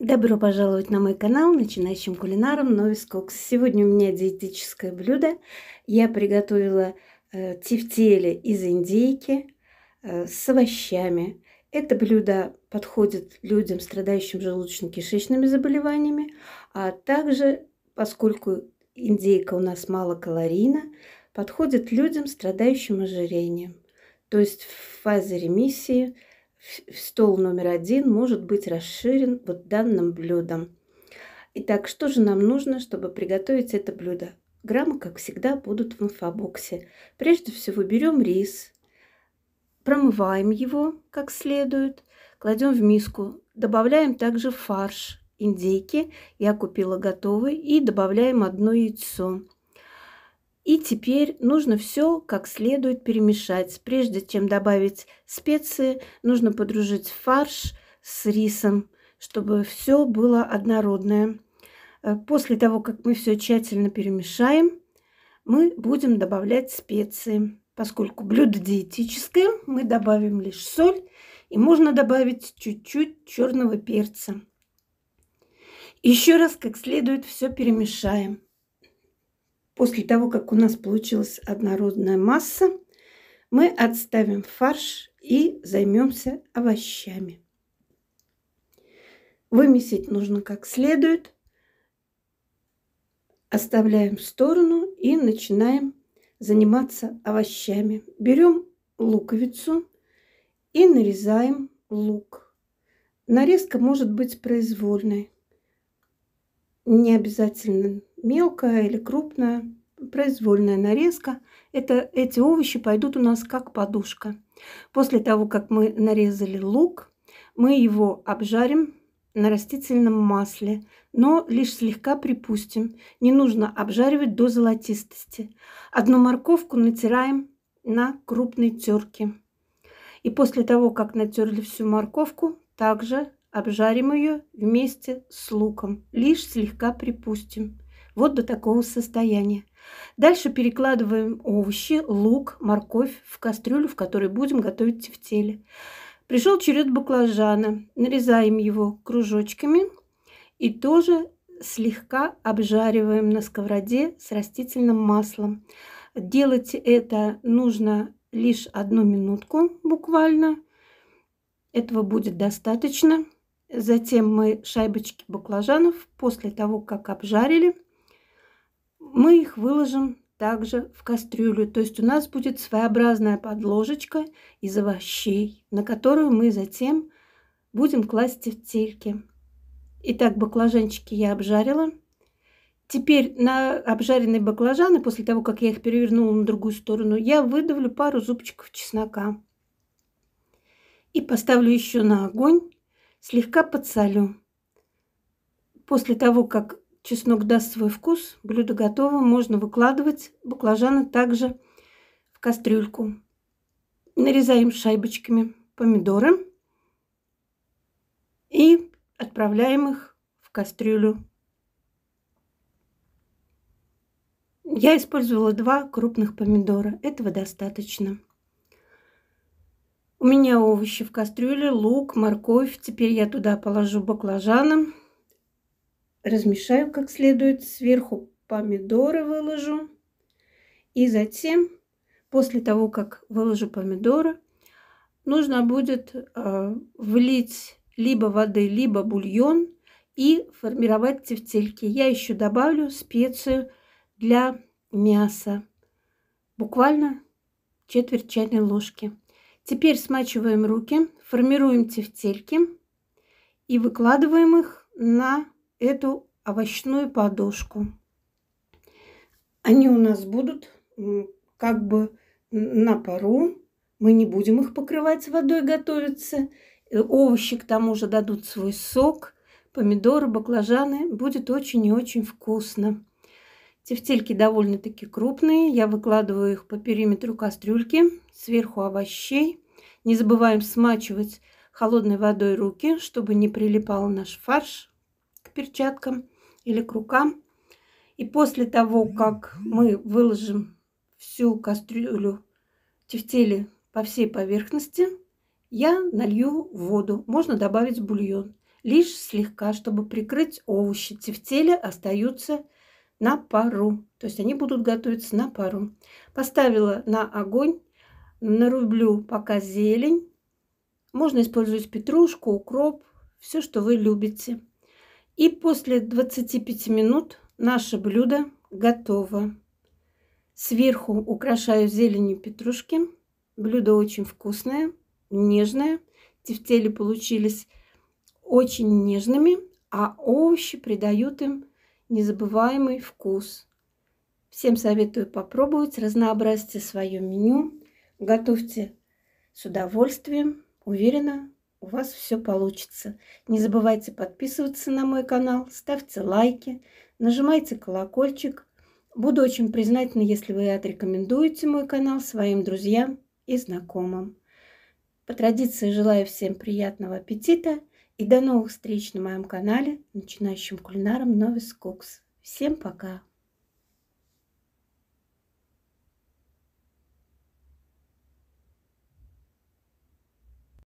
Добро пожаловать на мой канал начинающим кулинаром Новис Кокс. Сегодня у меня диетическое блюдо. Я приготовила э, тефтели из индейки э, с овощами. Это блюдо подходит людям, страдающим желудочно-кишечными заболеваниями, а также, поскольку индейка у нас мало калорийна, подходит людям, страдающим ожирением, то есть в фазе ремиссии – стол номер один может быть расширен вот данным блюдом. Итак, что же нам нужно, чтобы приготовить это блюдо? Граммы, как всегда, будут в инфобоксе. Прежде всего берем рис, промываем его как следует, кладем в миску, добавляем также фарш индейки, я купила готовый, и добавляем одно яйцо. И теперь нужно все как следует перемешать. Прежде чем добавить специи, нужно подружить фарш с рисом, чтобы все было однородное. Э, после того, как мы все тщательно перемешаем, мы будем добавлять специи. Поскольку блюдо диетическое, мы добавим лишь соль и можно добавить чуть-чуть черного перца. Еще раз как следует все перемешаем. После того, как у нас получилась однородная масса, мы отставим фарш и займемся овощами. Вымесить нужно как следует. Оставляем в сторону и начинаем заниматься овощами. Берем луковицу и нарезаем лук. Нарезка может быть произвольной. Не обязательно мелкая или крупная, произвольная нарезка. Это, эти овощи пойдут у нас как подушка. После того, как мы нарезали лук, мы его обжарим на растительном масле, но лишь слегка припустим. Не нужно обжаривать до золотистости. Одну морковку натираем на крупной терке. И после того, как натерли всю морковку, также обжарим ее вместе с луком, лишь слегка припустим. Вот до такого состояния. Дальше перекладываем овощи, лук, морковь в кастрюлю, в которой будем готовить тефтели. Пришел черед баклажана. Нарезаем его кружочками и тоже слегка обжариваем на сковороде с растительным маслом. Делать это нужно лишь одну минутку буквально. Этого будет достаточно. Затем мы шайбочки баклажанов после того, как обжарили, мы их выложим также в кастрюлю. То есть у нас будет своеобразная подложечка из овощей, на которую мы затем будем класть тефтельки. Итак, баклажанчики я обжарила. Теперь на обжаренные баклажаны, после того, как я их перевернула на другую сторону, я выдавлю пару зубчиков чеснока. И поставлю еще на огонь, слегка подсолю. После того, как чеснок даст свой вкус, блюдо готово. Можно выкладывать баклажаны также в кастрюльку. Нарезаем шайбочками помидоры и отправляем их в кастрюлю. Я использовала два крупных помидора. Этого достаточно. У меня овощи в кастрюле, лук, морковь. Теперь я туда положу баклажаны размешаю как следует, сверху помидоры выложу. И затем, после того, как выложу помидоры, нужно будет э, влить либо воды, либо бульон и формировать тефтельки. Я еще добавлю специю для мяса, буквально четверть чайной ложки. Теперь смачиваем руки, формируем тефтельки и выкладываем их на эту овощную подушку. Они у нас будут как бы на пару. Мы не будем их покрывать водой готовиться. Э, овощи к тому же дадут свой сок. Помидоры, баклажаны. Будет очень и очень вкусно. Тефтельки довольно-таки крупные. Я выкладываю их по периметру кастрюльки. Сверху овощей. Не забываем смачивать холодной водой руки, чтобы не прилипал наш фарш перчаткам или к рукам. И после того, как мы выложим всю кастрюлю тефтели по всей поверхности, я налью воду. Можно добавить бульон. Лишь слегка, чтобы прикрыть овощи. Тефтели остаются на пару. То есть они будут готовиться на пару. Поставила на огонь. Нарублю пока зелень. Можно использовать петрушку, укроп, все, что вы любите. И после 25 минут наше блюдо готово. Сверху украшаю зеленью петрушки. Блюдо очень вкусное, нежное. Тефтели получились очень нежными, а овощи придают им незабываемый вкус. Всем советую попробовать, разнообразьте свое меню, готовьте с удовольствием. Уверена, у вас все получится. Не забывайте подписываться на мой канал, ставьте лайки, нажимайте колокольчик. Буду очень признательна, если вы отрекомендуете мой канал своим друзьям и знакомым. По традиции желаю всем приятного аппетита и до новых встреч на моем канале начинающим кулинаром Новис Кукс. Всем пока!